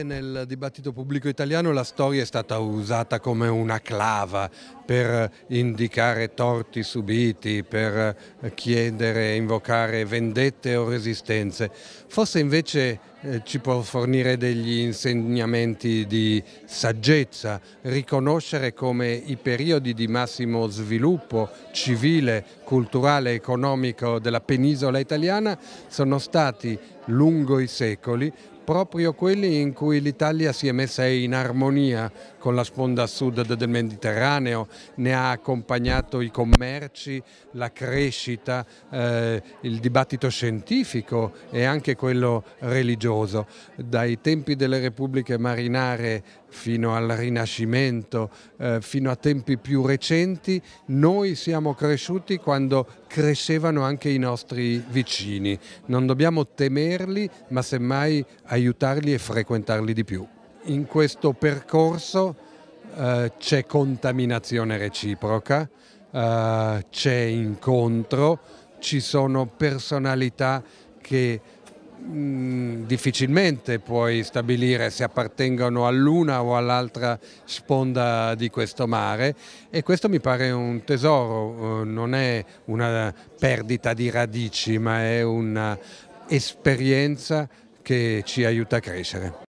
Nel dibattito pubblico italiano la storia è stata usata come una clava per indicare torti subiti, per eh, chiedere, invocare vendette o resistenze. Forse invece eh, ci può fornire degli insegnamenti di saggezza, riconoscere come i periodi di massimo sviluppo civile, culturale, economico della penisola italiana sono stati lungo i secoli proprio quelli in cui l'Italia si è messa in armonia con la sponda sud del Mediterraneo, ne ha accompagnato i commerci, la crescita, eh, il dibattito scientifico e anche quello religioso. Dai tempi delle repubbliche marinare fino al Rinascimento, eh, fino a tempi più recenti, noi siamo cresciuti quando crescevano anche i nostri vicini. Non dobbiamo temerli, ma semmai aiutarli e frequentarli di più in questo percorso eh, c'è contaminazione reciproca, eh, c'è incontro, ci sono personalità che mm, difficilmente puoi stabilire se appartengono all'una o all'altra sponda di questo mare e questo mi pare un tesoro, eh, non è una perdita di radici ma è un'esperienza che ci aiuta a crescere.